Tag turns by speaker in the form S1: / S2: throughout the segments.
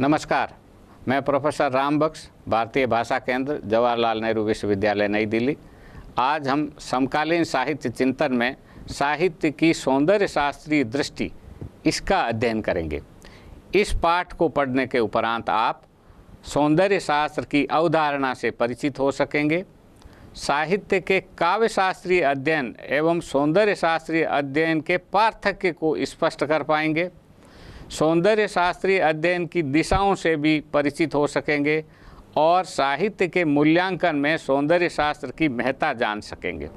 S1: नमस्कार मैं प्रोफेसर राम भारतीय भाषा केंद्र जवाहरलाल नेहरू विश्वविद्यालय नई दिल्ली आज हम समकालीन साहित्य चिंतन में साहित्य की सौंदर्य शास्त्रीय दृष्टि इसका अध्ययन करेंगे इस पाठ को पढ़ने के उपरांत आप सौंदर्य शास्त्र की अवधारणा से परिचित हो सकेंगे साहित्य के काव्य शास्त्रीय अध्ययन एवं सौंदर्य शास्त्रीय अध्ययन के पार्थक्य को स्पष्ट कर पाएंगे सौंदर्य शास्त्रीय अध्ययन की दिशाओं से भी परिचित हो सकेंगे और साहित्य के मूल्यांकन में सौंदर्य शास्त्र की महत्ता जान सकेंगे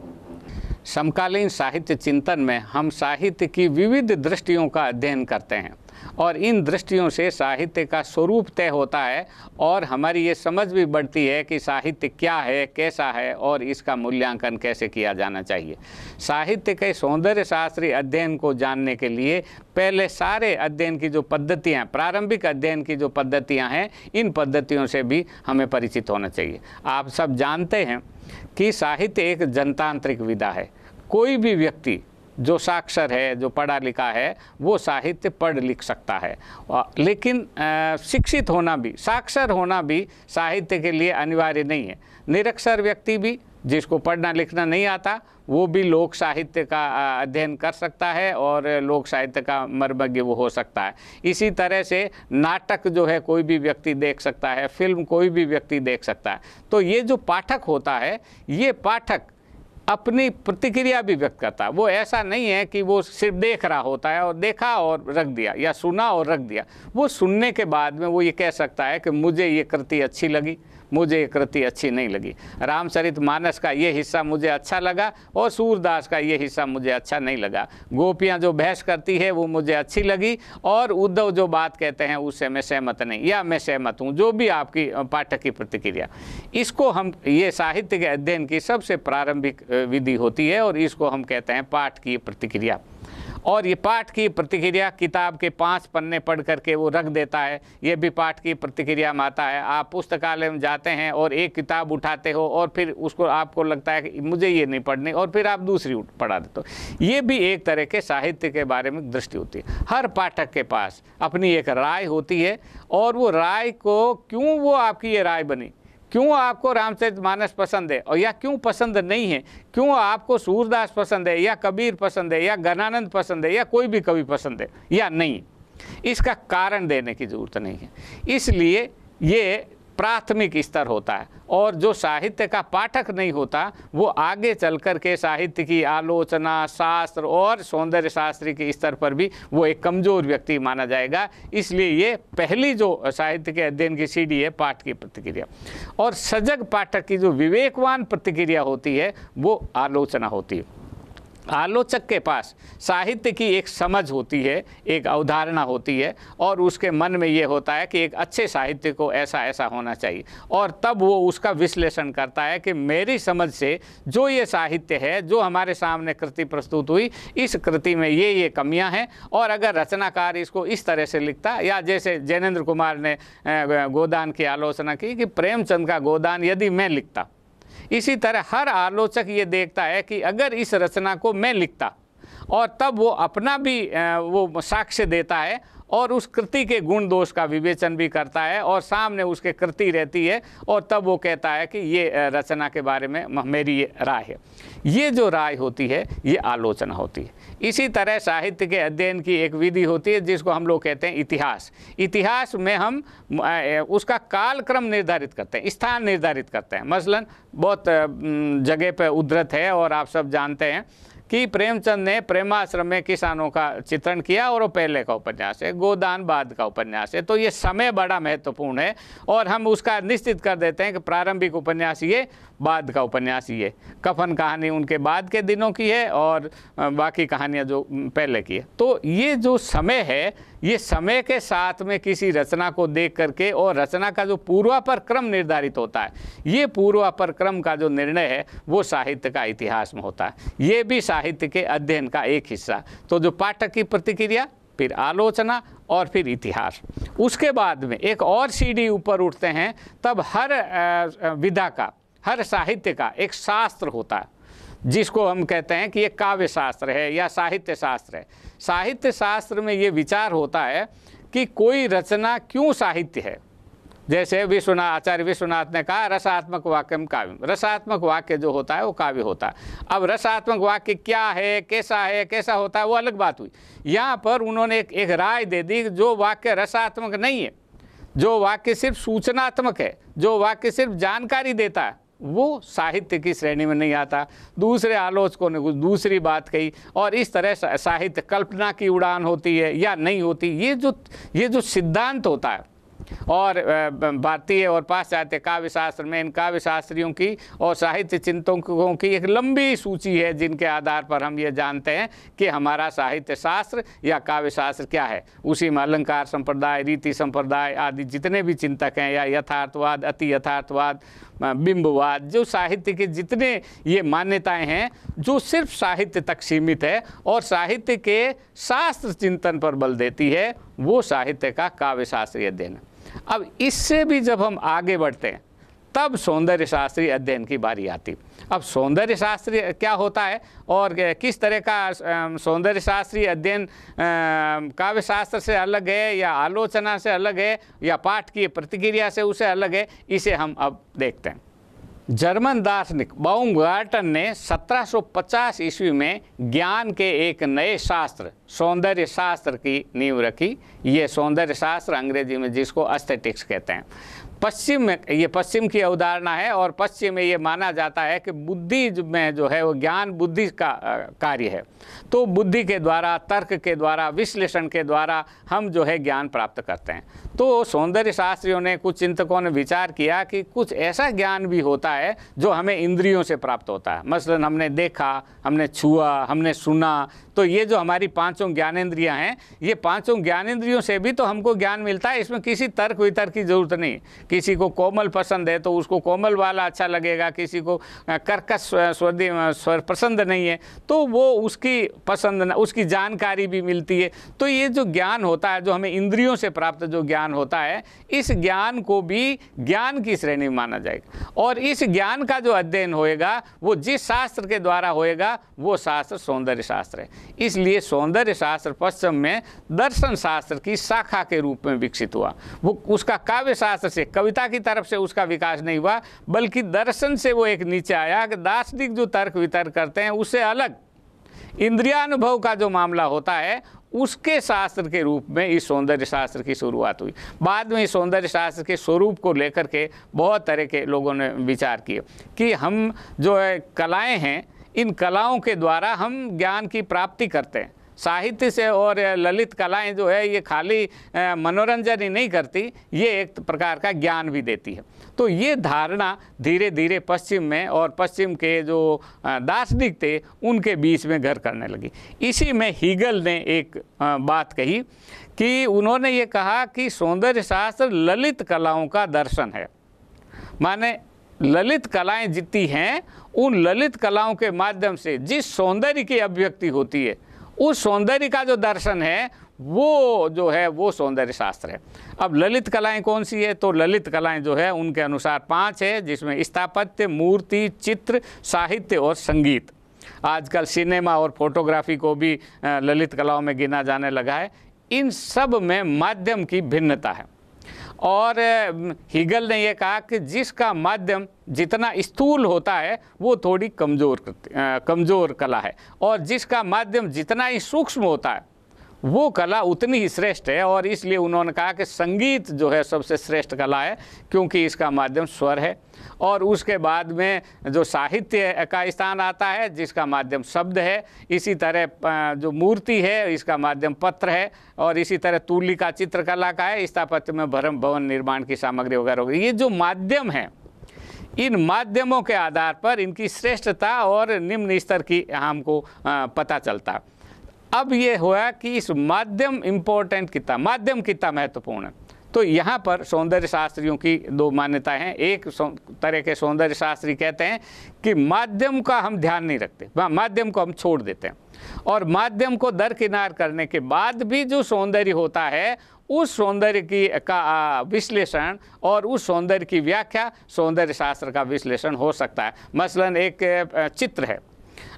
S1: समकालीन साहित्य चिंतन में हम साहित्य की विविध दृष्टियों का अध्ययन करते हैं और इन दृष्टियों से साहित्य का स्वरूप तय होता है और हमारी ये समझ भी बढ़ती है कि साहित्य क्या है कैसा है और इसका मूल्यांकन कैसे किया जाना चाहिए साहित्य के सौंदर्य शास्त्री अध्ययन को जानने के लिए पहले सारे अध्ययन की जो पद्धतियाँ प्रारंभिक अध्ययन की जो पद्धतियाँ हैं इन पद्धतियों से भी हमें परिचित होना चाहिए आप सब जानते हैं कि साहित्य एक जनतांत्रिक विधा है कोई भी व्यक्ति जो साक्षर है जो पढ़ा लिखा है वो साहित्य पढ़ लिख सकता है लेकिन शिक्षित होना भी साक्षर होना भी साहित्य के लिए अनिवार्य नहीं है निरक्षर व्यक्ति भी जिसको पढ़ना लिखना नहीं आता वो भी लोक साहित्य का अध्ययन कर सकता है और लोक साहित्य का मर्मज्ञ वो हो सकता है इसी तरह से नाटक जो है कोई भी व्यक्ति देख सकता है फिल्म कोई भी व्यक्ति देख सकता है तो ये जो पाठक होता है ये पाठक अपनी प्रतिक्रिया भी व्यक्त करता है वो ऐसा नहीं है कि वो सिर्फ देख रहा होता है और देखा और रख दिया या सुना और रख दिया वो सुनने के बाद में वो ये कह सकता है कि मुझे ये कृति अच्छी लगी मुझे कृति अच्छी नहीं लगी रामचरित मानस का ये हिस्सा मुझे अच्छा लगा और सूरदास का ये हिस्सा मुझे अच्छा नहीं लगा गोपियाँ जो बहस करती है वो मुझे अच्छी लगी और उद्धव जो बात कहते हैं उससे मैं सहमत नहीं या मैं सहमत हूँ जो भी आपकी पाठक की प्रतिक्रिया इसको हम ये साहित्य के अध्ययन की सबसे प्रारंभिक विधि होती है और इसको हम कहते हैं पाठ की प्रतिक्रिया और ये पाठ की प्रतिक्रिया किताब के पाँच पन्ने पढ़ करके वो रख देता है ये भी पाठ की प्रतिक्रिया में आता है आप पुस्तकालय में जाते हैं और एक किताब उठाते हो और फिर उसको आपको लगता है कि मुझे ये नहीं पढ़नी और फिर आप दूसरी पढ़ा देते हो ये भी एक तरह के साहित्य के बारे में दृष्टि होती है हर पाठक के पास अपनी एक राय होती है और वो राय को क्यों वो आपकी ये राय बनी क्यों आपको रामचरित मानस पसंद है और या क्यों पसंद नहीं है क्यों आपको सूरदास पसंद है या कबीर पसंद है या गणानंद पसंद है या कोई भी कवि पसंद है या नहीं इसका कारण देने की ज़रूरत नहीं है इसलिए ये प्राथमिक स्तर होता है और जो साहित्य का पाठक नहीं होता वो आगे चल कर के साहित्य की आलोचना शास्त्र और सौंदर्य शास्त्र के स्तर पर भी वो एक कमज़ोर व्यक्ति माना जाएगा इसलिए ये पहली जो साहित्य के अध्ययन की सीढ़ी है पाठ की प्रतिक्रिया और सजग पाठक की जो विवेकवान प्रतिक्रिया होती है वो आलोचना होती है आलोचक के पास साहित्य की एक समझ होती है एक अवधारणा होती है और उसके मन में ये होता है कि एक अच्छे साहित्य को ऐसा ऐसा होना चाहिए और तब वो उसका विश्लेषण करता है कि मेरी समझ से जो ये साहित्य है जो हमारे सामने कृति प्रस्तुत हुई इस कृति में ये ये कमियां हैं और अगर रचनाकार इसको इस तरह से लिखता या जैसे जैनेन्द्र कुमार ने गोदान की आलोचना की कि प्रेमचंद का गोदान यदि मैं लिखता इसी तरह हर आलोचक ये देखता है कि अगर इस रचना को मैं लिखता और तब वो अपना भी वो साक्ष्य देता है और उस कृति के गुण दोष का विवेचन भी करता है और सामने उसके कृति रहती है और तब वो कहता है कि ये रचना के बारे में मेरी ये राय है ये जो राय होती है ये आलोचना होती है इसी तरह साहित्य के अध्ययन की एक विधि होती है जिसको हम लोग कहते हैं इतिहास इतिहास में हम उसका कालक्रम निर्धारित करते हैं स्थान निर्धारित करते हैं मसलन बहुत जगह पर उद्धृत है और आप सब जानते हैं कि प्रेमचंद ने प्रेमाश्रम में किसानों का चित्रण किया और वो पहले का उपन्यास है गोदान बाद का उपन्यास है तो ये समय बड़ा महत्वपूर्ण है और हम उसका निश्चित कर देते हैं कि प्रारंभिक उपन्यास ये बाद का उपन्यास ये कफन कहानी उनके बाद के दिनों की है और बाकी कहानियाँ जो पहले की है तो ये जो समय है ये समय के साथ में किसी रचना को देख करके और रचना का जो पूर्वापर क्रम निर्धारित होता है ये पूर्वापर क्रम का जो निर्णय है वो साहित्य का इतिहास में होता है ये भी साहित्य के अध्ययन का एक हिस्सा तो जो पाठक की प्रतिक्रिया फिर आलोचना और फिर इतिहास उसके बाद में एक और सीढ़ी ऊपर उठते हैं तब हर विधा का हर साहित्य का एक शास्त्र होता है जिसको हम कहते हैं कि ये काव्य शास्त्र है या साहित्य शास्त्र है साहित्य शास्त्र में ये विचार होता है कि कोई रचना क्यों साहित्य है जैसे विश्वनाथ आचार्य विश्वनाथ ने कहा रसात्मक वाक्य में काव्य रसात्मक वाक्य जो होता है वो काव्य होता है अब रसात्मक वाक्य क्या है कैसा है कैसा होता है वो अलग बात हुई यहाँ पर उन्होंने एक, एक राय दे दी जो वाक्य रसात्मक नहीं है जो वाक्य सिर्फ सूचनात्मक है जो वाक्य सिर्फ जानकारी देता है वो साहित्य की श्रेणी में नहीं आता दूसरे आलोचकों ने कुछ दूसरी बात कही और इस तरह साहित्य कल्पना की उड़ान होती है या नहीं होती ये जो ये जो सिद्धांत होता है और भारतीय और पाश्चात्य काव्य शास्त्र में इन काव्य शास्त्रियों की और साहित्य चिंतकों की एक लंबी सूची है जिनके आधार पर हम ये जानते हैं कि हमारा साहित्य शास्त्र या काव्य शास्त्र क्या है उसी में अलंकार संप्रदाय रीति संप्रदाय आदि जितने भी चिंतक हैं या यथार्थवाद अति यथार्थवाद बिंबवाद जो साहित्य के जितने ये मान्यताएं हैं जो सिर्फ साहित्य तक सीमित है और साहित्य के शास्त्र चिंतन पर बल देती है वो साहित्य का काव्य शास्त्रीय अध्ययन अब इससे भी जब हम आगे बढ़ते हैं तब सौंदर्य शास्त्रीय अध्ययन की बारी आती अब सौंदर्य शास्त्री क्या होता है और किस तरह का सौंदर्य शास्त्री अध्ययन काव्य शास्त्र से अलग है या आलोचना से अलग है या पाठ की प्रतिक्रिया से उसे अलग है इसे हम अब देखते हैं जर्मन दार्शनिक गार्टन ने 1750 ईस्वी में ज्ञान के एक नए शास्त्र सौंदर्य शास्त्र की नींव रखी ये सौंदर्य शास्त्र अंग्रेजी में जिसको अस्थेटिक्स कहते हैं पश्चिम में ये पश्चिम की अवधारणा है और पश्चिम में ये माना जाता है कि बुद्धि में जो है वो ज्ञान बुद्धि का कार्य है तो बुद्धि के द्वारा तर्क के द्वारा विश्लेषण के द्वारा हम जो है ज्ञान प्राप्त करते हैं तो सौंदर्य शास्त्रियों ने कुछ चिंतकों ने विचार किया कि कुछ ऐसा ज्ञान भी होता है जो हमें इंद्रियों से प्राप्त होता है मसलन हमने देखा हमने छुआ हमने सुना तो ये जो हमारी पांचों ज्ञानेन्द्रियाँ हैं ये पांचों ज्ञानेन्द्रियों से भी तो हमको ज्ञान मिलता है इसमें किसी तर्क वितर्क की जरूरत नहीं किसी को कोमल पसंद है तो उसको कोमल वाला अच्छा लगेगा किसी को कर्कश स्वर पसंद नहीं है तो वो उसकी पसंद उसकी जानकारी भी मिलती है तो ये जो ज्ञान होता है जो हमें इंद्रियों से प्राप्त जो ज्ञान ज्ञान होता है इस ज्ञान को भी ज्ञान की श्रेणी माना जाएगा और इस ज्ञान का जो अध्ययन होएगा वो जिस शास्त्र के द्वारा होएगा वो शास्त्र सौंदर्य शास्त्र है इसलिए सौंदर्य शास्त्र पश्चिम में दर्शन शास्त्र की शाखा के रूप में विकसित हुआ वो उसका काव्य शास्त्र से कविता की तरफ से उसका विकास नहीं हुआ बल्कि दर्शन से वो एक नीचे आया कि दार्शनिक जो तर्क वितर्क करते हैं उससे अलग इंद्रियानुभव का जो मामला होता है उसके शास्त्र के रूप में इस सौंदर्य शास्त्र की शुरुआत हुई बाद में इस सौंदर्य शास्त्र के स्वरूप को लेकर के बहुत तरह के लोगों ने विचार किए कि हम जो है कलाएँ हैं इन कलाओं के द्वारा हम ज्ञान की प्राप्ति करते हैं साहित्य से और ललित कलाएं जो है ये खाली मनोरंजन ही नहीं करती ये एक प्रकार का ज्ञान भी देती है तो ये धारणा धीरे धीरे पश्चिम में और पश्चिम के जो दार्शनिक थे उनके बीच में घर करने लगी इसी में हीगल ने एक बात कही कि उन्होंने ये कहा कि सौंदर्य शास्त्र ललित कलाओं का दर्शन है माने ललित कलाएं जितनी हैं उन ललित कलाओं के माध्यम से जिस सौंदर्य की अभिव्यक्ति होती है उस सौंदर्य का जो दर्शन है वो जो है वो सौंदर्य शास्त्र है अब ललित कलाएं कौन सी है तो ललित कलाएं जो है उनके अनुसार पांच है जिसमें स्थापत्य मूर्ति चित्र साहित्य और संगीत आजकल सिनेमा और फोटोग्राफी को भी ललित कलाओं में गिना जाने लगा है इन सब में माध्यम की भिन्नता है और हीगल ने यह कहा कि जिसका माध्यम जितना स्थूल होता है वो थोड़ी कमज़ोर कमज़ोर कला है और जिसका माध्यम जितना ही सूक्ष्म होता है वो कला उतनी ही श्रेष्ठ है और इसलिए उन्होंने कहा कि संगीत जो है सबसे श्रेष्ठ कला है क्योंकि इसका माध्यम स्वर है और उसके बाद में जो साहित्य का स्थान आता है जिसका माध्यम शब्द है इसी तरह जो मूर्ति है इसका माध्यम पत्र है और इसी तरह तूली का चित्रकला का है स्थापत्य में भरम भवन निर्माण की सामग्री वगैरह होगी ये जो माध्यम है इन माध्यमों के आधार पर इनकी श्रेष्ठता और निम्न स्तर की हमको पता चलता अब ये हुआ कि इस माध्यम इम्पोर्टेंट कितना माध्यम कितना महत्वपूर्ण है तो यहाँ पर सौंदर्य शास्त्रियों की दो मान्यताएं हैं एक तरह के सौंदर्य शास्त्री कहते हैं कि माध्यम का हम ध्यान नहीं रखते माध्यम को हम छोड़ देते हैं और माध्यम को दरकिनार करने के बाद भी जो सौंदर्य होता है उस सौंदर्य की का विश्लेषण और उस सौंदर्य की व्याख्या सौंदर्य शास्त्र का विश्लेषण हो सकता है मसलन एक चित्र है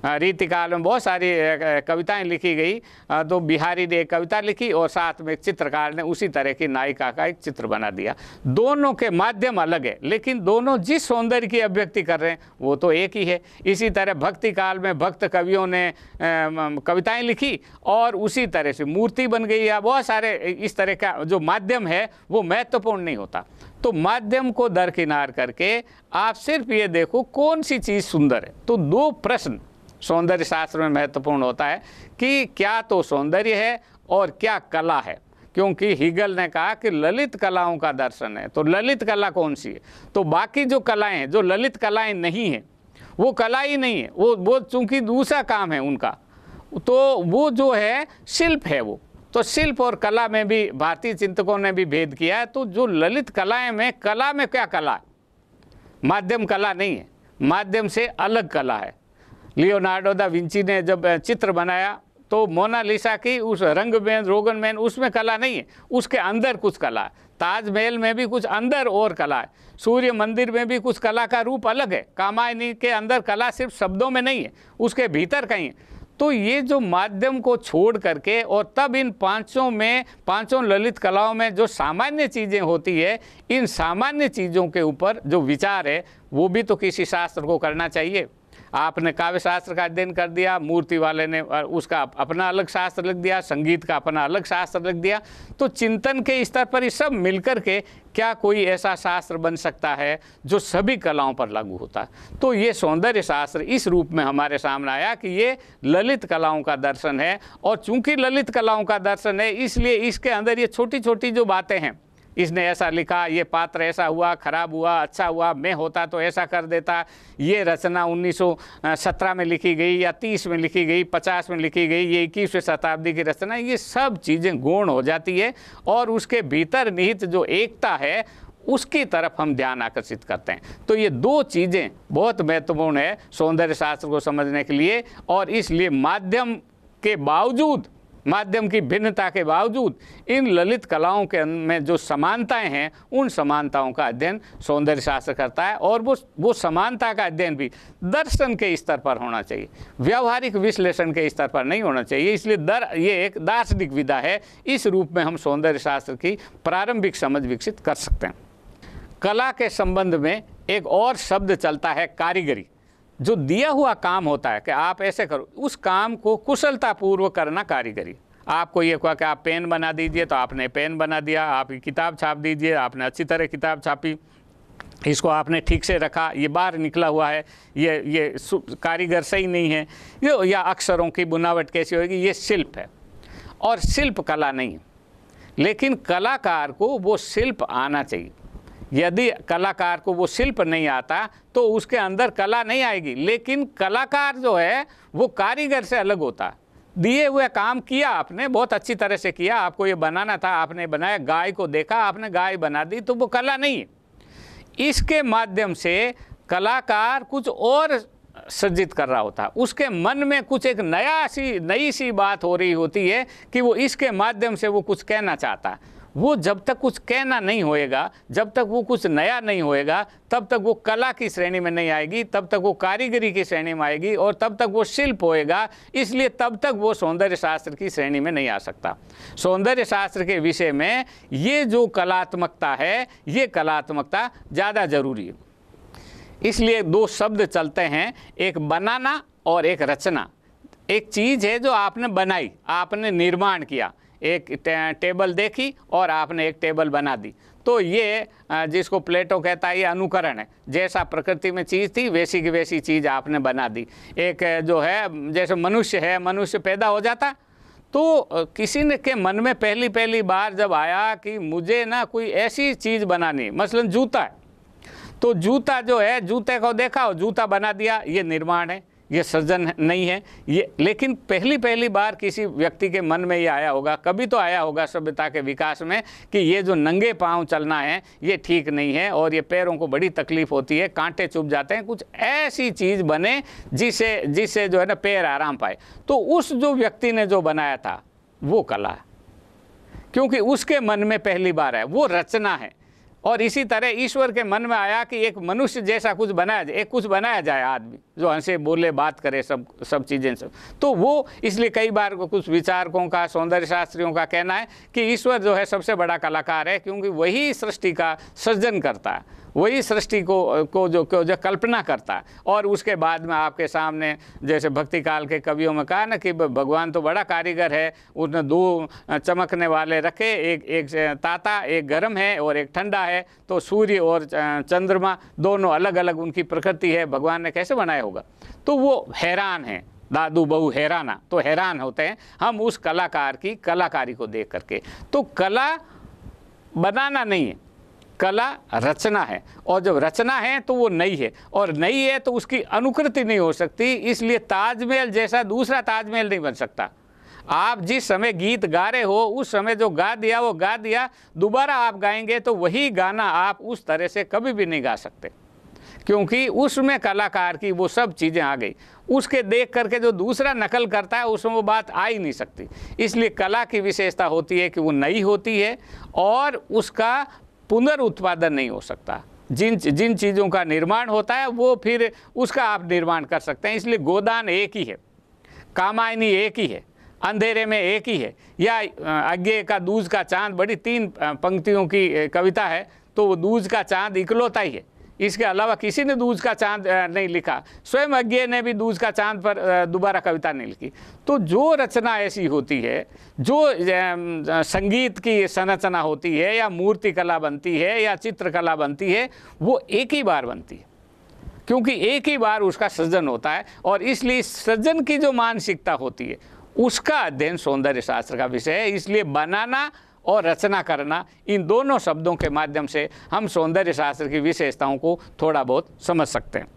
S1: रीतिकाल में बहुत सारी कविताएं लिखी गई तो बिहारी ने एक कविता लिखी और साथ में एक चित्रकार ने उसी तरह की नायिका का एक चित्र बना दिया दोनों के माध्यम अलग है लेकिन दोनों जिस सौंदर्य की अभिव्यक्ति कर रहे हैं वो तो एक ही है इसी तरह भक्ति काल में भक्त कवियों ने कविताएं लिखी और उसी तरह से मूर्ति बन गई या बहुत सारे इस तरह का जो माध्यम है वो महत्वपूर्ण नहीं होता तो माध्यम को दरकिनार करके आप सिर्फ ये देखो कौन सी चीज़ सुंदर है तो दो प्रश्न सौंदर्य शास्त्र में महत्वपूर्ण होता है कि क्या तो सौंदर्य है और क्या कला है क्योंकि हीगल ने कहा कि ललित कलाओं का दर्शन है तो ललित कला कौन सी है तो बाकी जो कलाएं हैं जो ललित कलाएं नहीं हैं वो कला ही नहीं है वो वो चूँकि दूसरा काम है उनका तो वो जो है शिल्प है वो तो शिल्प और कला में भी भारतीय चिंतकों ने भी भेद किया है तो जो ललित कलाएं में कला में क्या कला माध्यम कला नहीं है माध्यम से अलग कला है लियोनार्डो दा विंची ने जब चित्र बनाया तो मोनालिसा की उस रंग में रोगन में उसमें कला नहीं है उसके अंदर कुछ कला है ताजमहल में भी कुछ अंदर और कला है सूर्य मंदिर में भी कुछ कला का रूप अलग है कामायनी के अंदर कला सिर्फ शब्दों में नहीं है उसके भीतर कहीं तो ये जो माध्यम को छोड़ करके और तब इन पांचों में पांचों ललित कलाओं में जो सामान्य चीज़ें होती है इन सामान्य चीज़ों के ऊपर जो विचार है वो भी तो किसी शास्त्र को करना चाहिए आपने काव्य शास्त्र का अध्ययन कर दिया मूर्ति वाले ने उसका अपना अलग शास्त्र लिख दिया संगीत का अपना अलग शास्त्र लिख दिया तो चिंतन के स्तर पर ये सब मिलकर के क्या कोई ऐसा शास्त्र बन सकता है जो सभी कलाओं पर लागू होता है तो ये सौंदर्य शास्त्र इस रूप में हमारे सामने आया कि ये ललित कलाओं का दर्शन है और चूंकि ललित कलाओं का दर्शन है इसलिए इसके अंदर ये छोटी छोटी जो बातें हैं इसने ऐसा लिखा ये पात्र ऐसा हुआ खराब हुआ अच्छा हुआ मैं होता तो ऐसा कर देता ये रचना 1917 में लिखी गई या 30 में लिखी गई 50 में लिखी गई ये इक्कीसवीं शताब्दी की रचना ये सब चीज़ें गौण हो जाती है और उसके भीतर निहित जो एकता है उसकी तरफ हम ध्यान आकर्षित करते हैं तो ये दो चीज़ें बहुत महत्वपूर्ण है सौंदर्य शास्त्र को समझने के लिए और इसलिए माध्यम के बावजूद माध्यम की भिन्नता के बावजूद इन ललित कलाओं के में जो समानताएं हैं उन समानताओं का अध्ययन सौंदर्य शास्त्र करता है और वो वो समानता का अध्ययन भी दर्शन के स्तर पर होना चाहिए व्यवहारिक विश्लेषण के स्तर पर नहीं होना चाहिए इसलिए दर ये एक दार्शनिक विधा है इस रूप में हम सौंदर्य शास्त्र की प्रारंभिक समझ विकसित कर सकते हैं कला के संबंध में एक और शब्द चलता है कारीगरी जो दिया हुआ काम होता है कि आप ऐसे करो उस काम को कुशलतापूर्वक करना कारीगरी आपको ये कहा कि आप पेन बना दीजिए तो आपने पेन बना दिया आप किताब छाप दीजिए आपने अच्छी तरह किताब छापी इसको आपने ठीक से रखा ये बाहर निकला हुआ है ये ये कारीगर सही नहीं है ये या अक्षरों की बुनावट कैसी होगी ये शिल्प है और शिल्प कला नहीं है लेकिन कलाकार को वो शिल्प आना चाहिए यदि कलाकार को वो शिल्प नहीं आता तो उसके अंदर कला नहीं आएगी लेकिन कलाकार जो है वो कारीगर से अलग होता दिए हुए काम किया आपने बहुत अच्छी तरह से किया आपको ये बनाना था आपने बनाया गाय को देखा आपने गाय बना दी तो वो कला नहीं है इसके माध्यम से कलाकार कुछ और सज्जित कर रहा होता उसके मन में कुछ एक नया सी नई सी बात हो रही होती है कि वो इसके माध्यम से वो कुछ कहना चाहता है वो जब तक कुछ कहना नहीं होएगा जब तक वो कुछ नया नहीं होएगा तब तक वो कला की श्रेणी में नहीं आएगी तब तक वो कारीगरी की श्रेणी में आएगी और तब तक वो शिल्प होएगा इसलिए तब तक वो सौंदर्य शास्त्र की श्रेणी में नहीं आ सकता सौंदर्य शास्त्र के विषय में ये जो कलात्मकता है ये कलात्मकता ज़्यादा जरूरी है इसलिए दो शब्द चलते हैं एक बनाना और एक रचना एक चीज़ है जो आपने बनाई आपने निर्माण किया एक टेबल देखी और आपने एक टेबल बना दी तो ये जिसको प्लेटो कहता है ये अनुकरण है जैसा प्रकृति में चीज़ थी वैसी की वैसी चीज़ आपने बना दी एक जो है जैसे मनुष्य है मनुष्य पैदा हो जाता तो किसी ने के मन में पहली पहली बार जब आया कि मुझे ना कोई ऐसी चीज़ बनानी मसलन जूता है तो जूता जो है जूते को देखा हो जूता बना दिया ये निर्माण है ये सज्जन नहीं है ये लेकिन पहली पहली बार किसी व्यक्ति के मन में ये आया होगा कभी तो आया होगा सभ्यता के विकास में कि ये जो नंगे पाँव चलना है ये ठीक नहीं है और ये पैरों को बड़ी तकलीफ होती है कांटे चुभ जाते हैं कुछ ऐसी चीज़ बने जिसे जिससे जो है ना पैर आराम पाए तो उस जो व्यक्ति ने जो बनाया था वो कला है क्योंकि उसके मन में पहली बार है वो रचना है और इसी तरह ईश्वर के मन में आया कि एक मनुष्य जैसा कुछ बनाया जाए एक कुछ बनाया जाए आदमी जो हंसे बोले बात करे सब सब चीज़ें सब तो वो इसलिए कई बार कुछ विचारकों का सौंदर्य शास्त्रियों का कहना है कि ईश्वर जो है सबसे बड़ा कलाकार है क्योंकि वही सृष्टि का सृजन करता है वही सृष्टि को को जो को जो कल्पना करता और उसके बाद में आपके सामने जैसे भक्ति काल के कवियों में कहा ना कि भगवान तो बड़ा कारीगर है उसने दो चमकने वाले रखे एक एक ताता एक गर्म है और एक ठंडा है तो सूर्य और चंद्रमा दोनों अलग अलग उनकी प्रकृति है भगवान ने कैसे बनाया होगा तो वो हैरान है दादू बहू हैराना तो हैरान होते हैं हम उस कलाकार की कलाकारी को देख करके तो कला बनाना नहीं है कला रचना है और जब रचना है तो वो नई है और नई है तो उसकी अनुकृति नहीं हो सकती इसलिए ताजमहल जैसा दूसरा ताजमहल नहीं बन सकता आप जिस समय गीत गा रहे हो उस समय जो गा दिया वो गा दिया दोबारा आप गाएंगे तो वही गाना आप उस तरह से कभी भी नहीं गा सकते क्योंकि उसमें कलाकार की वो सब चीज़ें आ गई उसके देख करके जो दूसरा नकल करता है उसमें वो बात आ ही नहीं सकती इसलिए कला की विशेषता होती है कि वो नई होती है और उसका पुनर्उत्पादन नहीं हो सकता जिन जिन चीज़ों का निर्माण होता है वो फिर उसका आप निर्माण कर सकते हैं इसलिए गोदान एक ही है कामायनी एक ही है अंधेरे में एक ही है या अज्ञे का दूज का चांद बड़ी तीन पंक्तियों की कविता है तो वो दूज का चांद इकलौता ही है इसके अलावा किसी ने दूज का चांद नहीं लिखा स्वयं अज्ञे ने भी दूज का चांद पर दोबारा कविता नहीं लिखी तो जो रचना ऐसी होती है जो संगीत की संरचना होती है या मूर्ति कला बनती है या चित्रकला बनती है वो एक ही बार बनती है क्योंकि एक ही बार उसका सृजन होता है और इसलिए सृजन की जो मानसिकता होती है उसका अध्ययन सौंदर्य शास्त्र का विषय है इसलिए बनाना और रचना करना इन दोनों शब्दों के माध्यम से हम सौंदर्य शास्त्र की विशेषताओं को थोड़ा बहुत समझ सकते हैं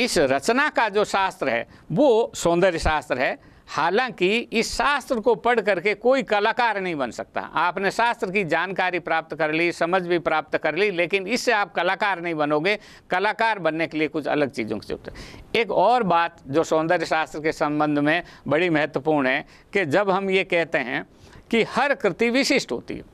S1: इस रचना का जो शास्त्र है वो सौंदर्य शास्त्र है हालांकि इस शास्त्र को पढ़ करके कोई कलाकार नहीं बन सकता आपने शास्त्र की जानकारी प्राप्त कर ली समझ भी प्राप्त कर ली लेकिन इससे आप कलाकार नहीं बनोगे कलाकार बनने के लिए कुछ अलग चीज़ों की जरूरत है एक और बात जो सौंदर्य शास्त्र के संबंध में बड़ी महत्वपूर्ण है कि जब हम ये कहते हैं कि हर कृति विशिष्ट होती है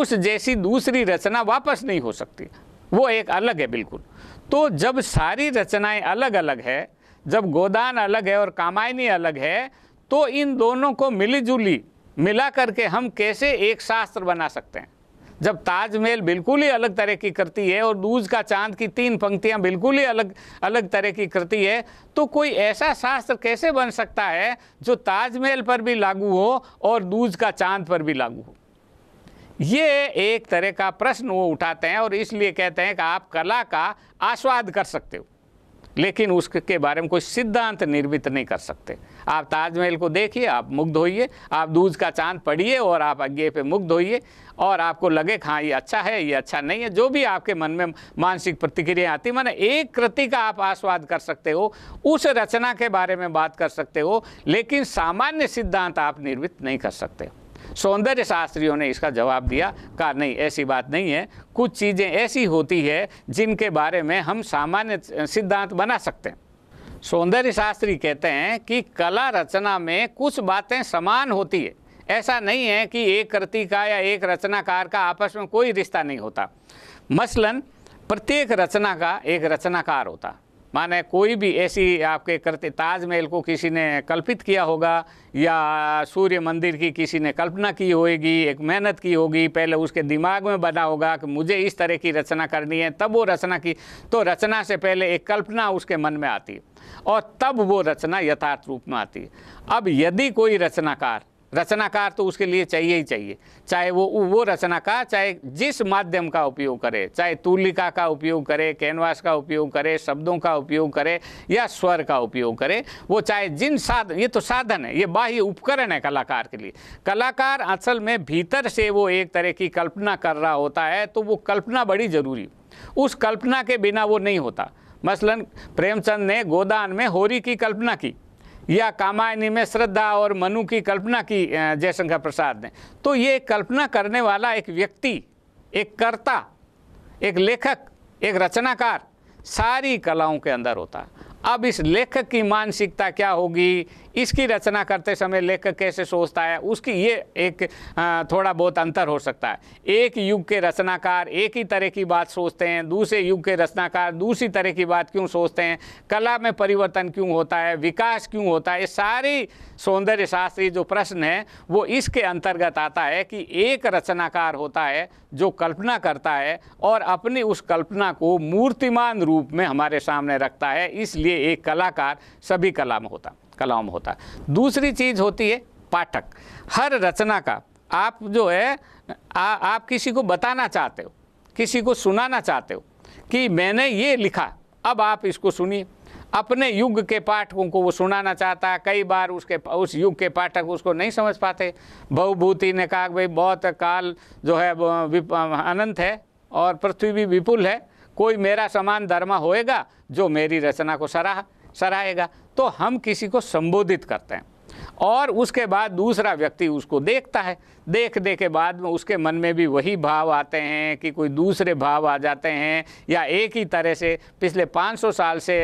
S1: उस जैसी दूसरी रचना वापस नहीं हो सकती वो एक अलग है बिल्कुल तो जब सारी रचनाएं अलग अलग है जब गोदान अलग है और कामायनी अलग है तो इन दोनों को मिलीजुली मिला करके हम कैसे एक शास्त्र बना सकते हैं जब ताजमहल बिल्कुल ही अलग तरह की करती है और दूज का चांद की तीन पंक्तियां बिल्कुल ही अलग अलग तरह की करती है तो कोई ऐसा शास्त्र कैसे बन सकता है जो ताजमहल पर भी लागू हो और दूज का चांद पर भी लागू हो ये एक तरह का प्रश्न वो उठाते हैं और इसलिए कहते हैं कि आप कला का आस्वाद कर सकते हो लेकिन उसके बारे में कोई सिद्धांत निर्मित नहीं कर सकते आप ताजमहल को देखिए आप मुग्ध होइए आप दूज का चांद पढ़िए और आप अज्ञे पे मुग्ध होइए और आपको लगे हाँ ये अच्छा है ये अच्छा नहीं है जो भी आपके मन में मानसिक प्रतिक्रिया आती मैंने एक कृति का आप आस्वाद कर सकते हो उस रचना के बारे में बात कर सकते हो लेकिन सामान्य सिद्धांत आप निर्मित नहीं कर सकते हो सौंदर्य शास्त्रियों ने इसका जवाब दिया कहा नहीं ऐसी बात नहीं है कुछ चीज़ें ऐसी होती है जिनके बारे में हम सामान्य सिद्धांत बना सकते हैं सौंदर्य शास्त्री कहते हैं कि कला रचना में कुछ बातें समान होती है ऐसा नहीं है कि एक कृति का या एक रचनाकार का आपस में कोई रिश्ता नहीं होता मसलन प्रत्येक रचना का एक रचनाकार होता माने कोई भी ऐसी आपके करते ताजमहल को किसी ने कल्पित किया होगा या सूर्य मंदिर की किसी ने कल्पना की होगी एक मेहनत की होगी पहले उसके दिमाग में बना होगा कि मुझे इस तरह की रचना करनी है तब वो रचना की तो रचना से पहले एक कल्पना उसके मन में आती और तब वो रचना यथार्थ रूप में आती अब यदि कोई रचनाकार रचनाकार तो उसके लिए चाहिए ही चाहिए चाहे वो वो रचनाकार चाहे जिस माध्यम का उपयोग करे चाहे तूलिका का उपयोग करे कैनवास का उपयोग करे शब्दों का उपयोग करे या स्वर का उपयोग करे वो चाहे जिन साधन ये तो साधन है ये बाह्य उपकरण है कलाकार के लिए कलाकार असल में भीतर से वो एक तरह की कल्पना कर रहा होता है तो वो कल्पना बड़ी जरूरी उस कल्पना के बिना वो नहीं होता मसलन प्रेमचंद ने गोदान में होरी की कल्पना की या कामायनी में श्रद्धा और मनु की कल्पना की जयशंकर प्रसाद ने तो ये कल्पना करने वाला एक व्यक्ति एक कर्ता एक लेखक एक रचनाकार सारी कलाओं के अंदर होता है अब इस लेखक की मानसिकता क्या होगी इसकी रचना करते समय लेखक कैसे सोचता है उसकी ये एक थोड़ा बहुत अंतर हो सकता है एक युग के रचनाकार एक ही तरह की बात सोचते हैं दूसरे युग के रचनाकार दूसरी तरह की बात क्यों सोचते हैं कला में परिवर्तन क्यों होता है विकास क्यों होता है ये सारी सौंदर्य शास्त्री जो प्रश्न है वो इसके अंतर्गत आता है कि एक रचनाकार होता है जो कल्पना करता है और अपनी उस कल्पना को मूर्तिमान रूप में हमारे सामने रखता है इसलिए एक कलाकार सभी कला में होता है कलाम होता है दूसरी चीज़ होती है पाठक हर रचना का आप जो है आ, आप किसी को बताना चाहते हो किसी को सुनाना चाहते हो कि मैंने ये लिखा अब आप इसको सुनिए अपने युग के पाठकों को वो सुनाना चाहता है कई बार उसके उस युग के पाठक उसको नहीं समझ पाते बहुभूति ने कहा भाई बहुत काल जो है अनंत है और पृथ्वी भी विपुल है कोई मेरा समान धर्मा होएगा जो मेरी रचना को सराह सराहेगा तो हम किसी को संबोधित करते हैं और उसके बाद दूसरा व्यक्ति उसको देखता है देख दे के बाद में उसके मन में भी वही भाव आते हैं कि कोई दूसरे भाव आ जाते हैं या एक ही तरह से पिछले 500 साल से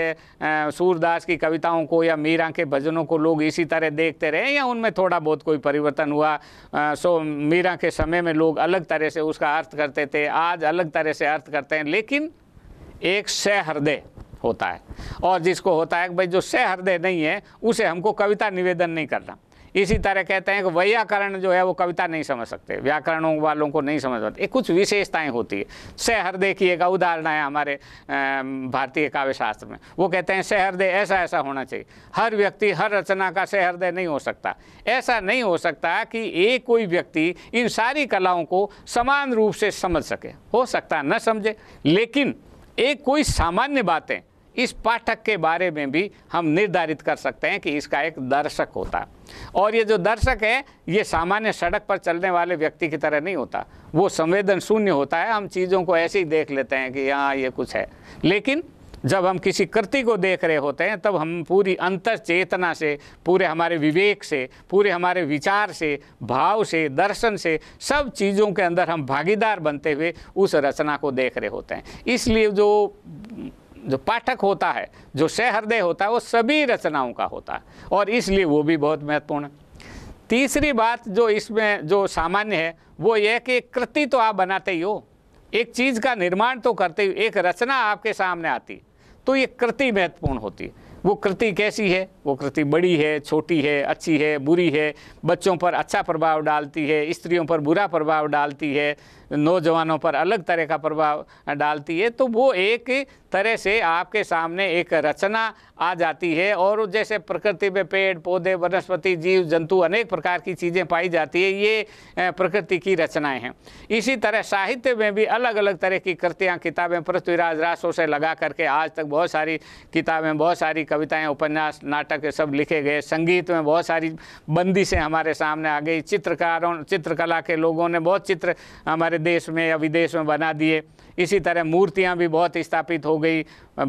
S1: सूरदास की कविताओं को या मीरा के भजनों को लोग इसी तरह देखते रहे या उनमें थोड़ा बहुत कोई परिवर्तन हुआ सो मीरा के समय में लोग अलग तरह से उसका अर्थ करते थे आज अलग तरह से अर्थ करते हैं लेकिन एक सहृदय होता है और जिसको होता है कि भाई जो सहृदय नहीं है उसे हमको कविता निवेदन नहीं करना इसी तरह कहते हैं कि व्याकरण जो है वो कविता नहीं समझ सकते व्याकरणों वालों को नहीं समझ पाते कुछ विशेषताएं होती है सहृदय की एक उदाहरण है हमारे भारतीय काव्य शास्त्र में वो कहते हैं सहृदय ऐसा ऐसा होना चाहिए हर व्यक्ति हर रचना का सहृदय नहीं हो सकता ऐसा नहीं हो सकता कि एक कोई व्यक्ति इन सारी कलाओं को समान रूप से समझ सके हो सकता न समझे लेकिन एक कोई सामान्य बातें इस पाठक के बारे में भी हम निर्धारित कर सकते हैं कि इसका एक दर्शक होता और ये जो दर्शक है ये सामान्य सड़क पर चलने वाले व्यक्ति की तरह नहीं होता वो संवेदन शून्य होता है हम चीज़ों को ऐसे ही देख लेते हैं कि हाँ ये कुछ है लेकिन जब हम किसी कृति को देख रहे होते हैं तब हम पूरी अंतर चेतना से पूरे हमारे विवेक से पूरे हमारे विचार से भाव से दर्शन से सब चीज़ों के अंदर हम भागीदार बनते हुए उस रचना को देख रहे होते हैं इसलिए जो जो पाठक होता है जो सहृदय होता है वो सभी रचनाओं का होता है और इसलिए वो भी बहुत महत्वपूर्ण है तीसरी बात जो इसमें जो सामान्य है वो यह कि कृति तो आप बनाते ही हो एक चीज़ का निर्माण तो करते ही एक रचना आपके सामने आती तो ये कृति महत्वपूर्ण होती है वो कृति कैसी है वो कृति बड़ी है छोटी है अच्छी है बुरी है बच्चों पर अच्छा प्रभाव डालती है स्त्रियों पर बुरा प्रभाव डालती है नौजवानों पर अलग तरह का प्रभाव डालती है तो वो एक तरह से आपके सामने एक रचना आ जाती है और जैसे प्रकृति में पेड़ पौधे वनस्पति जीव जंतु अनेक प्रकार की चीज़ें पाई जाती है ये प्रकृति की रचनाएं हैं इसी तरह साहित्य में भी अलग अलग तरह की कृतियाँ किताबें पृथ्वीराज राशों से लगा करके आज तक बहुत सारी किताबें बहुत सारी कविताएँ उपन्यास नाटक सब लिखे गए संगीत में बहुत सारी बंदिशें हमारे सामने आ गई चित्रकारों चित्रकला के लोगों ने बहुत चित्र हमारे हमारे देश में या विदेश में बना दिए इसी तरह मूर्तियाँ भी बहुत स्थापित हो गई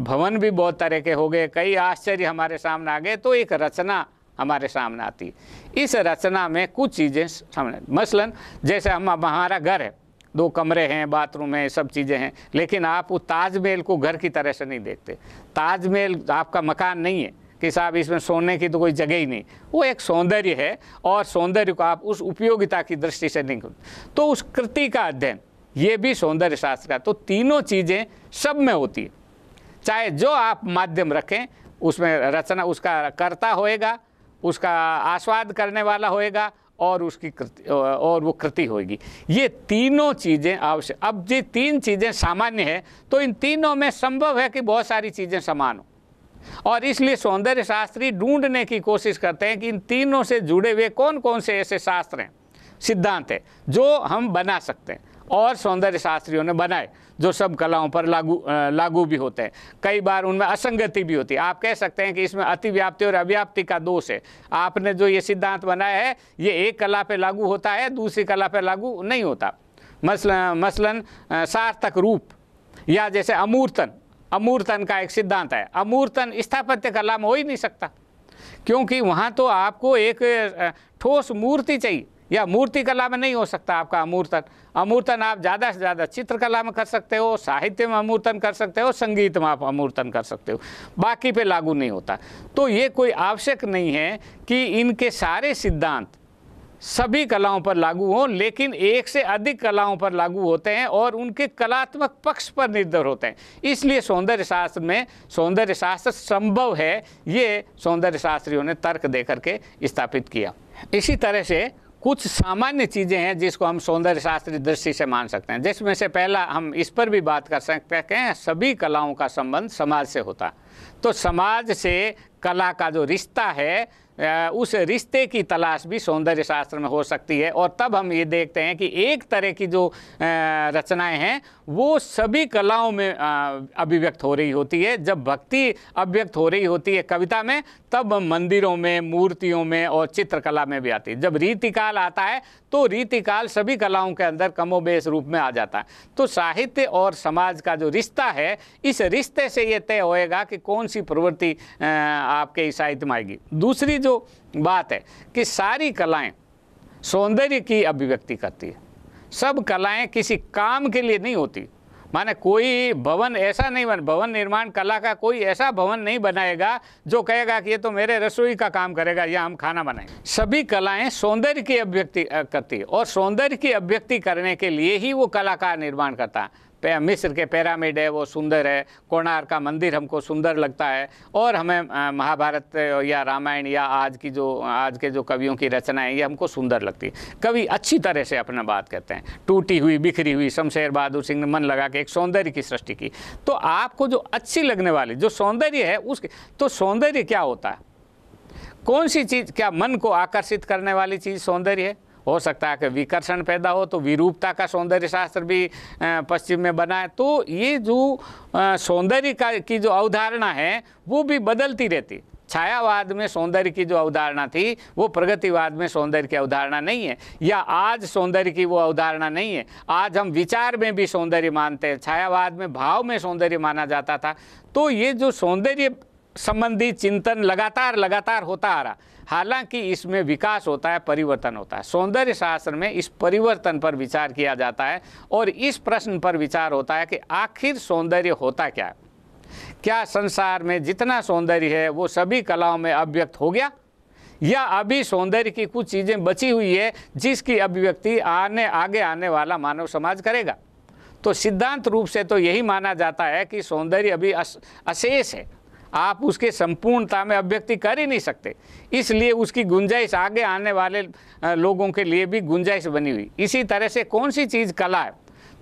S1: भवन भी बहुत तरह के हो गए कई आश्चर्य हमारे सामने आ गए तो एक रचना हमारे सामने आती है इस रचना में कुछ चीज़ें सामने मसलन जैसे हम हमारा घर है दो कमरे हैं बाथरूम है सब चीज़ें हैं लेकिन आप वो ताजमहल को घर की तरह से नहीं देखते ताजमहल आपका मकान नहीं है कि साहब इसमें सोने की तो कोई जगह ही नहीं वो एक सौंदर्य है और सौंदर्य को आप उस उपयोगिता की दृष्टि से नहीं तो उस कृति का अध्ययन ये भी सौंदर्य शास्त्र का तो तीनों चीज़ें सब में होती है चाहे जो आप माध्यम रखें उसमें रचना उसका कर्ता होएगा उसका आस्वाद करने वाला होएगा और उसकी कृति और वो कृति होगी ये तीनों चीज़ें आवश्यक अब जी तीन चीज़ें सामान्य है तो इन तीनों में संभव है कि बहुत सारी चीज़ें समान हों और इसलिए सौंदर्य शास्त्री ढूंढने की कोशिश करते हैं कि इन तीनों से जुड़े हुए कौन कौन से ऐसे शास्त्र हैं सिद्धांत है जो हम बना सकते हैं और सौंदर्य शास्त्रियों ने बनाए जो सब कलाओं पर लागू लागू भी होते हैं कई बार उनमें असंगति भी होती है आप कह सकते हैं कि इसमें अतिव्याप्ति और अव्याप्ति का दोष है आपने जो ये सिद्धांत बनाया है ये एक कला पे लागू होता है दूसरी कला पे लागू नहीं होता मसलन मसलन सार्थक रूप या जैसे अमूर्तन अमूर्तन का एक सिद्धांत है अमूर्तन स्थापत्य कला में हो ही नहीं सकता क्योंकि वहाँ तो आपको एक ठोस मूर्ति चाहिए या मूर्ति कला में नहीं हो सकता आपका अमूर्तन अमूर्तन आप ज़्यादा से ज़्यादा चित्रकला में कर सकते हो साहित्य में अमूर्तन कर सकते हो संगीत में आप अमूर्तन कर सकते हो बाकी पे लागू नहीं होता तो ये कोई आवश्यक नहीं है कि इनके सारे सिद्धांत सभी कलाओं पर लागू हों लेकिन एक से अधिक कलाओं पर लागू होते हैं और उनके कलात्मक पक्ष पर निर्भर होते हैं इसलिए सौंदर्य शास्त्र में सौंदर्य शास्त्र संभव है ये सौंदर्य शास्त्रियों ने तर्क दे करके स्थापित किया इसी तरह से कुछ सामान्य चीज़ें हैं जिसको हम सौंदर्य शास्त्री दृष्टि से मान सकते हैं जिसमें से पहला हम इस पर भी बात कर सकते हैं सभी कलाओं का संबंध समाज से होता तो समाज से कला का जो रिश्ता है उस रिश्ते की तलाश भी सौंदर्य शास्त्र में हो सकती है और तब हम ये देखते हैं कि एक तरह की जो रचनाएं हैं वो सभी कलाओं में अभिव्यक्त हो रही होती है जब भक्ति अभिव्यक्त हो रही होती है कविता में तब मंदिरों में मूर्तियों में और चित्रकला में भी आती है जब रीतिकाल आता है तो रीतिकाल सभी कलाओं के अंदर कमोबेश रूप में आ जाता है तो साहित्य और समाज का जो रिश्ता है इस रिश्ते से ये तय होएगा कि कौन सी प्रवृत्ति आपके साहित्य में आएगी दूसरी जो जो बात है कि सारी कलाएं सौंदर्य की अभिव्यक्ति करती है सब कलाएं किसी काम के लिए नहीं होती माने कोई भवन ऐसा नहीं बन भवन निर्माण कला का कोई ऐसा भवन नहीं बनाएगा जो कहेगा कि ये तो मेरे रसोई का काम करेगा या हम खाना बनाएंगे सभी कलाएं सौंदर्य की अभिव्यक्ति करती है और सौंदर्य की अभिव्यक्ति करने के लिए ही वो कला का निर्माण करता है मिस्र के पैरामिड है वो सुंदर है कोणार का मंदिर हमको सुंदर लगता है और हमें महाभारत या रामायण या आज की जो आज के जो कवियों की रचनाएं ये हमको सुंदर लगती है कवि अच्छी तरह से अपना बात कहते हैं टूटी हुई बिखरी हुई शमशेर बहादुर सिंह ने मन लगा के एक सौंदर्य की सृष्टि की तो आपको जो अच्छी लगने वाली जो सौंदर्य है उसके तो सौंदर्य क्या होता है कौन सी चीज़ क्या मन को आकर्षित करने वाली चीज़ सौंदर्य है हो सकता है कि विकर्षण पैदा हो तो विरूपता का सौंदर्य शास्त्र भी पश्चिम में बना है तो ये जो सौंदर्य का की जो अवधारणा है वो भी बदलती रहती छायावाद में सौंदर्य की जो अवधारणा थी वो प्रगतिवाद में सौंदर्य की अवधारणा नहीं है या आज सौंदर्य की वो अवधारणा नहीं है आज हम विचार में भी सौंदर्य मानते हैं छायावाद में भाव में सौंदर्य माना जाता था तो ये जो सौंदर्य संबंधी चिंतन लगातार लगातार होता आ रहा हालांकि इसमें विकास होता है परिवर्तन होता है सौंदर्य शास्त्र में इस परिवर्तन पर विचार किया जाता है और इस प्रश्न पर विचार होता है कि आखिर सौंदर्य होता क्या है क्या संसार में जितना सौंदर्य है वो सभी कलाओं में अभिव्यक्त हो गया या अभी सौंदर्य की कुछ चीज़ें बची हुई है जिसकी अभिव्यक्ति आने आगे आने वाला मानव समाज करेगा तो सिद्धांत रूप से तो यही माना जाता है कि सौंदर्य अभी अशेष है आप उसके संपूर्णता में अभ्यक्ति कर ही नहीं सकते इसलिए उसकी गुंजाइश आगे आने वाले लोगों के लिए भी गुंजाइश बनी हुई इसी तरह से कौन सी चीज़ कला है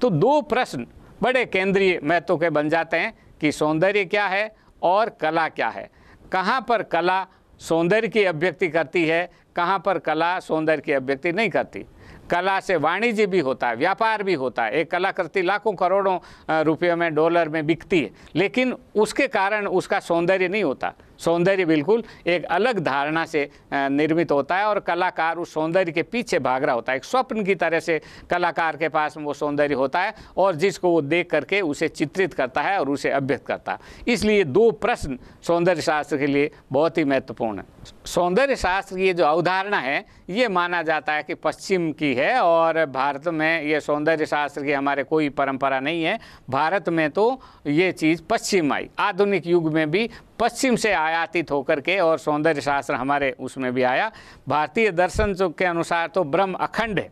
S1: तो दो प्रश्न बड़े केंद्रीय महत्व के बन जाते हैं कि सौंदर्य क्या है और कला क्या है कहाँ पर कला सौंदर्य की अभ्यक्ति करती है कहाँ पर कला सौंदर्य की अभ्यक्ति नहीं करती कला से वाणिज्य भी होता है व्यापार भी होता है एक कलाकृति लाखों करोड़ों रुपये में डॉलर में बिकती है लेकिन उसके कारण उसका सौंदर्य नहीं होता सौंदर्य बिल्कुल एक अलग धारणा से निर्मित होता है और कलाकार उस सौंदर्य के पीछे भाग रहा होता है एक स्वप्न की तरह से कलाकार के पास वो सौंदर्य होता है और जिसको वो देख करके उसे चित्रित करता है और उसे अभ्यत करता है इसलिए दो प्रश्न सौंदर्य शास्त्र के लिए बहुत ही महत्वपूर्ण है सौंदर्य शास्त्र की जो अवधारणा है ये माना जाता है कि पश्चिम की है और भारत में ये सौंदर्य शास्त्र की हमारे कोई परंपरा नहीं है भारत में तो ये चीज़ पश्चिम आई आधुनिक युग में भी पश्चिम से आयातित होकर के और सौंदर्य शास्त्र हमारे उसमें भी आया भारतीय दर्शन के अनुसार तो ब्रह्म अखंड है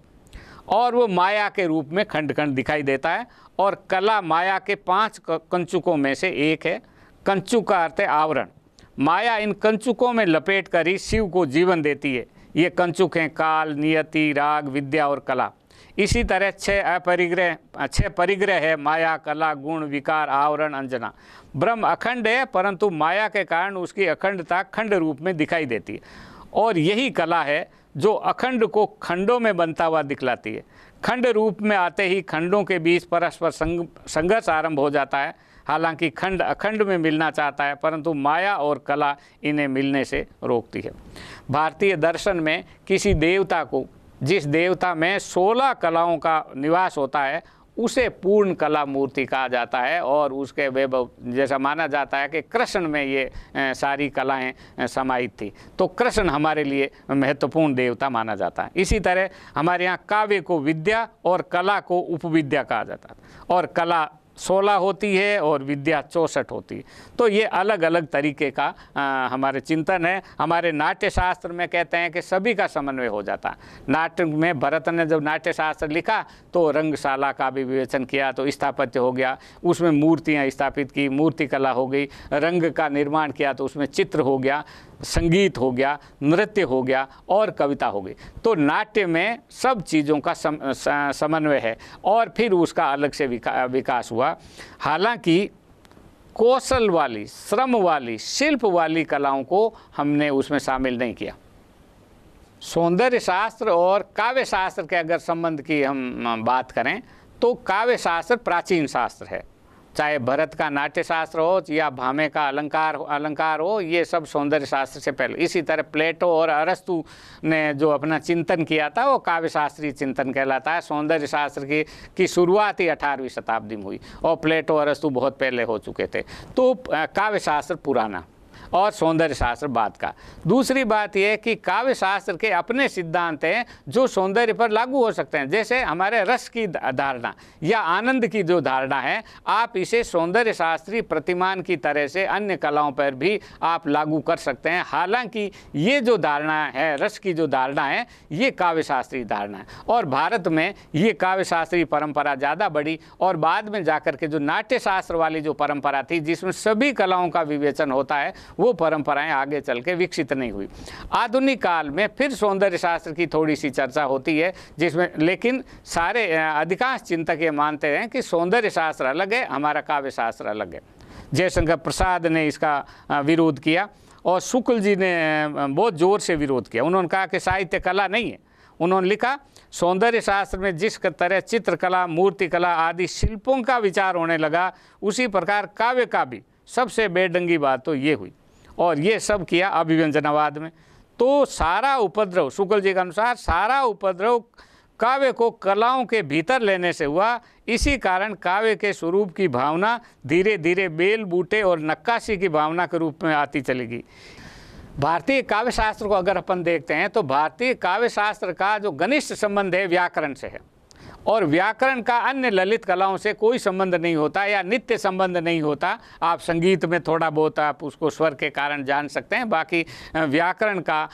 S1: और वो माया के रूप में खंड खंड दिखाई देता है और कला माया के पांच कंचुकों में से एक है कंचु का अर्थ है आवरण माया इन कंचुकों में लपेट कर ही शिव को जीवन देती है ये कंचुक हैं काल नियति राग विद्या और कला इसी तरह छह अपरिग्रह छह परिग्रह है माया कला गुण विकार आवरण अंजना ब्रह्म अखंड है परंतु माया के कारण उसकी अखंडता खंड रूप में दिखाई देती है और यही कला है जो अखंड को खंडों में बनता हुआ दिखलाती है खंड रूप में आते ही खंडों के बीच परस्पर संग, संघर्ष आरंभ हो जाता है हालांकि खंड अखंड में मिलना चाहता है परंतु माया और कला इन्हें मिलने से रोकती है भारतीय दर्शन में किसी देवता को जिस देवता में सोलह कलाओं का निवास होता है उसे पूर्ण कला मूर्ति कहा जाता है और उसके वैभव जैसा माना जाता है कि कृष्ण में ये सारी कलाएं समाहित थी तो कृष्ण हमारे लिए महत्वपूर्ण देवता माना जाता है इसी तरह हमारे यहाँ काव्य को विद्या और कला को उपविद्या कहा जाता है और कला सोलह होती है और विद्या चौंसठ होती है तो ये अलग अलग तरीके का आ, हमारे चिंतन है हमारे नाट्य शास्त्र में कहते हैं कि सभी का समन्वय हो जाता नाट्य में भरत ने जब नाट्य शास्त्र लिखा तो रंगशाला का भी विवेचन किया तो स्थापत्य हो गया उसमें मूर्तियाँ स्थापित की मूर्ति कला हो गई रंग का निर्माण किया तो उसमें चित्र हो गया संगीत हो गया नृत्य हो गया और कविता हो गई तो नाट्य में सब चीज़ों का सम, समन्वय है और फिर उसका अलग से विका, विकास हुआ हालांकि कौशल वाली श्रम वाली शिल्प वाली कलाओं को हमने उसमें शामिल नहीं किया सौंदर्य शास्त्र और काव्य शास्त्र के अगर संबंध की हम बात करें तो काव्य शास्त्र प्राचीन शास्त्र है चाहे भरत का नाट्य शास्त्र हो या भामे का अलंकार अलंकार हो ये सब सौंदर्य शास्त्र से पहले इसी तरह प्लेटो और अरस्तु ने जो अपना चिंतन किया था वो काव्य शास्त्रीय चिंतन कहलाता है सौंदर्य शास्त्र की की शुरुआत ही अठारहवीं शताब्दी में हुई और प्लेटो अरस्तु बहुत पहले हो चुके थे तो काव्य शास्त्र पुराना और सौंदर्य शास्त्र बात का दूसरी बात यह कि काव्य शास्त्र के अपने सिद्धांत हैं जो सौंदर्य पर लागू हो सकते हैं जैसे हमारे रस की धारणा या आनंद की जो धारणा है आप इसे सौंदर्य शास्त्री प्रतिमान की तरह से अन्य कलाओं पर भी आप लागू कर सकते हैं हालांकि ये जो धारणा है रस की जो धारणा है ये काव्य शास्त्री धारणा है और भारत में ये काव्य शास्त्री परंपरा ज़्यादा बढ़ी और बाद में जाकर के जो नाट्य शास्त्र वाली जो परंपरा थी जिसमें सभी कलाओं का विवेचन होता है वो परंपराएं आगे चल के विकसित नहीं हुई आधुनिक काल में फिर सौंदर्य शास्त्र की थोड़ी सी चर्चा होती है जिसमें लेकिन सारे अधिकांश चिंतक ये मानते हैं कि सौंदर्य शास्त्र अलग है हमारा काव्य शास्त्र अलग है जयशंकर प्रसाद ने इसका विरोध किया और शुक्ल जी ने बहुत जोर से विरोध किया उन्होंने कहा कि साहित्य कला नहीं है उन्होंने लिखा सौंदर्य शास्त्र में जिस तरह चित्रकला मूर्तिकला आदि शिल्पों का विचार होने लगा उसी प्रकार काव्य का भी सबसे बेडंगी बात तो ये हुई और ये सब किया अभिव्यंजनावाद में तो सारा उपद्रव शुक्ल जी के अनुसार सारा उपद्रव काव्य को कलाओं के भीतर लेने से हुआ इसी कारण काव्य के स्वरूप की भावना धीरे धीरे बेल बूटे और नक्काशी की भावना के रूप में आती चलेगी भारतीय काव्यशास्त्र को अगर अपन देखते हैं तो भारतीय काव्यशास्त्र का जो घनिष्ठ संबंध है व्याकरण से है और व्याकरण का अन्य ललित कलाओं से कोई संबंध नहीं होता या नित्य संबंध नहीं होता आप संगीत में थोड़ा बहुत आप उसको स्वर के कारण जान सकते हैं बाकी व्याकरण का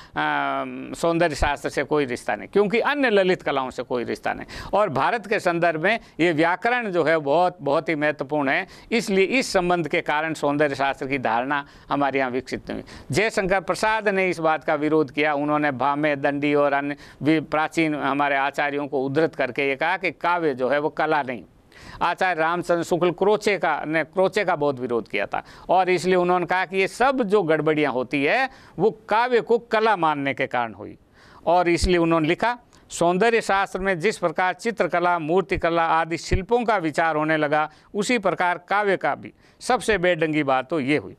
S1: सौंदर्य शास्त्र से कोई रिश्ता नहीं क्योंकि अन्य ललित कलाओं से कोई रिश्ता नहीं और भारत के संदर्भ में ये व्याकरण जो है बहुत बहुत ही महत्वपूर्ण है इसलिए इस संबंध के कारण सौंदर्य शास्त्र की धारणा हमारे यहाँ विकसित हुई जयशंकर प्रसाद ने इस बात का विरोध किया उन्होंने भामे दंडी और अन्य प्राचीन हमारे आचार्यों को उद्धृत करके ये कहा कि काव्य जो है वो कला नहीं आचार्य रामचंद्र शुक्ल क्रोचे का ने क्रोचे का बहुत विरोध किया था और इसलिए उन्होंने कहा कि ये सब जो गड़बड़ियाँ होती है वो काव्य को कला मानने के कारण हुई और इसलिए उन्होंने लिखा सौंदर्य शास्त्र में जिस प्रकार चित्रकला मूर्तिकला आदि शिल्पों का विचार होने लगा उसी प्रकार काव्य का भी सबसे बेडंगी बात तो ये हुई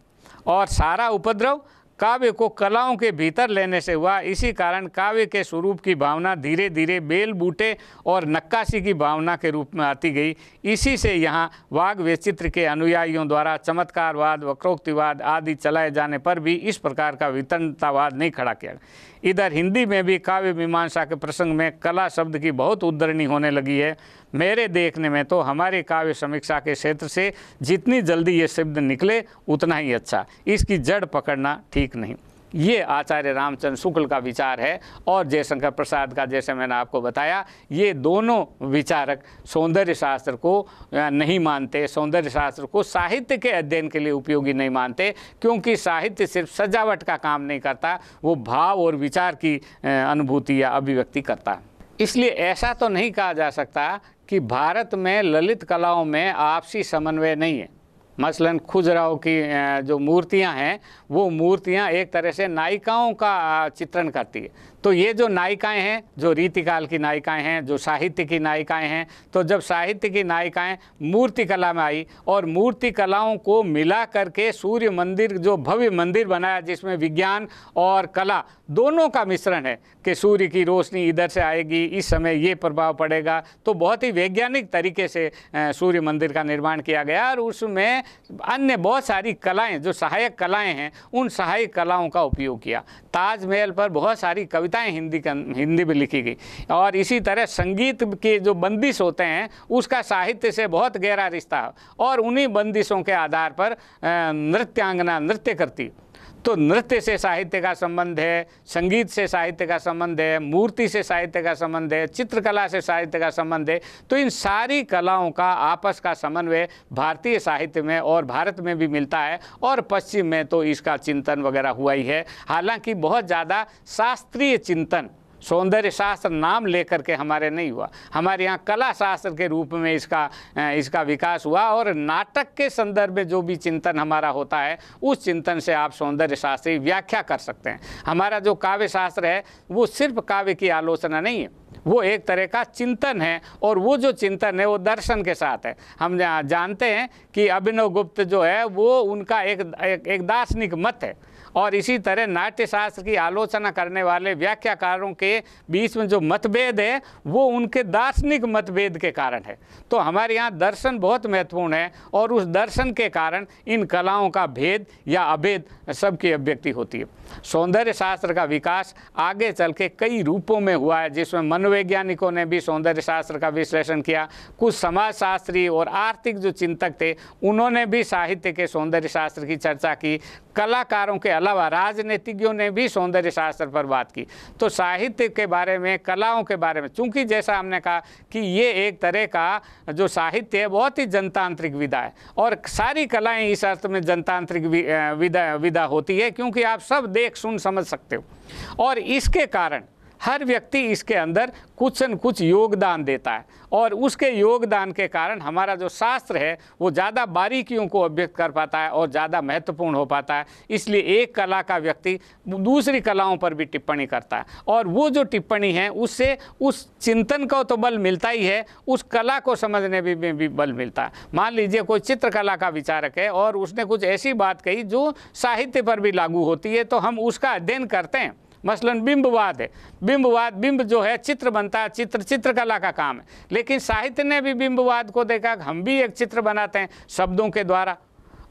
S1: और सारा उपद्रव काव्य को कलाओं के भीतर लेने से हुआ इसी कारण काव्य के स्वरूप की भावना धीरे धीरे बेल बूटे और नक्काशी की भावना के रूप में आती गई इसी से यहाँ वाघ वैचित्र के अनुयायियों द्वारा चमत्कारवाद वक्रोक्तिवाद आदि चलाए जाने पर भी इस प्रकार का वितरणतावाद नहीं खड़ा किया इधर हिंदी में भी काव्य मीमांसा के प्रसंग में कला शब्द की बहुत उद्धरणी होने लगी है मेरे देखने में तो हमारे काव्य समीक्षा के क्षेत्र से जितनी जल्दी ये शब्द निकले उतना ही अच्छा इसकी जड़ पकड़ना ठीक नहीं ये आचार्य रामचंद्र शुक्ल का विचार है और जयशंकर प्रसाद का जैसे मैंने आपको बताया ये दोनों विचारक सौंदर्य शास्त्र को नहीं मानते सौंदर्य शास्त्र को साहित्य के अध्ययन के लिए उपयोगी नहीं मानते क्योंकि साहित्य सिर्फ सजावट का काम नहीं करता वो भाव और विचार की अनुभूति या अभिव्यक्ति करता है इसलिए ऐसा तो नहीं कहा जा सकता कि भारत में ललित कलाओं में आपसी समन्वय नहीं है मसलन खुजराव की जो मूर्तियां हैं वो मूर्तियां एक तरह से नायिकाओं का चित्रण करती है तो ये जो नायिकाएं हैं जो रीतिकाल की नायिकाएं हैं जो साहित्य की नायिकाएं हैं तो जब साहित्य की नायिकाएं मूर्ति कला में आई और मूर्ति कलाओं को मिला करके सूर्य मंदिर जो भव्य मंदिर बनाया जिसमें विज्ञान और कला दोनों का मिश्रण है कि सूर्य की रोशनी इधर से आएगी इस समय ये प्रभाव पड़ेगा तो बहुत ही वैज्ञानिक तरीके से सूर्य मंदिर का निर्माण किया गया और उसमें अन्य बहुत सारी कलाएँ जो सहायक कलाएँ हैं उन सहायक कलाओं का उपयोग किया ताजमहल पर बहुत सारी कवि कविताएं हिंदी हिंदी में लिखी गई और इसी तरह संगीत के जो बंदिश होते हैं उसका साहित्य से बहुत गहरा रिश्ता और उन्हीं बंदिशों के आधार पर नृत्यांगना नृत्य करती तो नृत्य से साहित्य का संबंध है संगीत से साहित्य का संबंध है मूर्ति से साहित्य का संबंध है चित्रकला से साहित्य का संबंध है तो इन सारी कलाओं का आपस का समन्वय भारतीय साहित्य में और भारत में भी मिलता है और पश्चिम में तो इसका चिंतन वगैरह हुआ ही है हालांकि बहुत ज़्यादा शास्त्रीय चिंतन सौंदर्य शास्त्र नाम लेकर के हमारे नहीं हुआ हमारे यहाँ कला शास्त्र के रूप में इसका इसका विकास हुआ और नाटक के संदर्भ में जो भी चिंतन हमारा होता है उस चिंतन से आप सौंदर्य शास्त्र की व्याख्या कर सकते हैं हमारा जो काव्य शास्त्र है वो सिर्फ काव्य की आलोचना नहीं है वो एक तरह का चिंतन है और वो जो चिंतन है वो दर्शन के साथ है हम जानते हैं कि अभिनव गुप्त जो है वो उनका एक एक, एक दार्शनिक मत है और इसी तरह नाट्यशास्त्र की आलोचना करने वाले व्याख्याकारों के बीच में जो मतभेद है वो उनके दार्शनिक मतभेद के कारण है तो हमारे यहाँ दर्शन बहुत महत्वपूर्ण है और उस दर्शन के कारण इन कलाओं का भेद या अभेद सबकी अभिव्यक्ति होती है सौंदर्य शास्त्र का विकास आगे चल के कई रूपों में हुआ है जिसमें मनोवैज्ञानिकों ने भी सौंदर्य शास्त्र का विश्लेषण किया कुछ समाजशास्त्री और आर्थिक जो चिंतक थे उन्होंने भी साहित्य के सौंदर्य शास्त्र की चर्चा की कलाकारों के अलावा राजनीतिज्ञों ने भी सौंदर्य शास्त्र पर बात की तो साहित्य के बारे में कलाओं के बारे में चूंकि जैसा हमने कहा कि ये एक तरह का जो साहित्य है बहुत ही जनतांत्रिक विधा है और सारी कलाएं इस अर्थ में जनतांत्रिक विधा विधा होती है क्योंकि आप सब देख विवेक सुन समझ सकते हो और इसके कारण हर व्यक्ति इसके अंदर कुछ न कुछ योगदान देता है और उसके योगदान के कारण हमारा जो शास्त्र है वो ज़्यादा बारीकियों को अभ्यक्त कर पाता है और ज़्यादा महत्वपूर्ण हो पाता है इसलिए एक कला का व्यक्ति दूसरी कलाओं पर भी टिप्पणी करता है और वो जो टिप्पणी है उससे उस चिंतन को तो बल मिलता ही है उस कला को समझने में भी, भी बल मिलता है मान लीजिए कोई चित्रकला का विचारक है और उसने कुछ ऐसी बात कही जो साहित्य पर भी लागू होती है तो हम उसका अध्ययन करते हैं मसलन बिंबवाद है बिंबवाद बिंब जो है चित्र बनता है चित्र चित्रकला का काम है लेकिन साहित्य ने भी बिंबवाद को देखा हम भी एक चित्र बनाते हैं शब्दों के द्वारा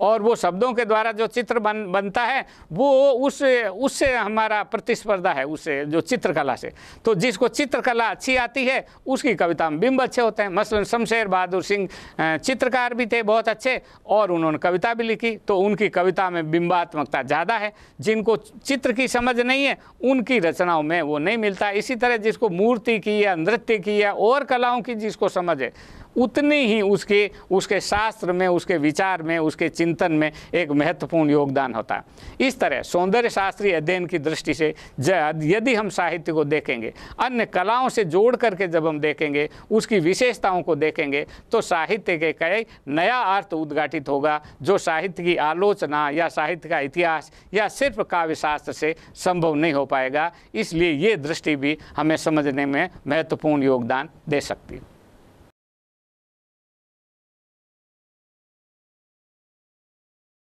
S1: और वो शब्दों के द्वारा जो चित्र बन बनता है वो उस उससे हमारा प्रतिस्पर्धा है उससे जो चित्रकला से तो जिसको चित्रकला अच्छी आती है उसकी कविता में बिंब अच्छे होते हैं मसलन शमशेर बहादुर सिंह चित्रकार भी थे बहुत अच्छे और उन्होंने कविता भी लिखी तो उनकी कविता में बिंबात्मकता ज़्यादा है जिनको चित्र की समझ नहीं है उनकी रचनाओं में वो नहीं मिलता इसी तरह जिसको मूर्ति की या नृत्य की या और कलाओं की जिसको समझ है उतनी ही उसके उसके शास्त्र में उसके विचार में उसके चिंतन में एक महत्वपूर्ण योगदान होता है इस तरह सौंदर्य शास्त्रीय अध्ययन की दृष्टि से यदि हम साहित्य को देखेंगे अन्य कलाओं से जोड़ करके जब हम देखेंगे उसकी विशेषताओं को देखेंगे तो साहित्य के कई नया अर्थ उद्घाटित होगा जो साहित्य की आलोचना या साहित्य का इतिहास या सिर्फ काव्यशास्त्र से संभव नहीं हो पाएगा इसलिए ये दृष्टि भी हमें समझने में महत्वपूर्ण योगदान दे सकती है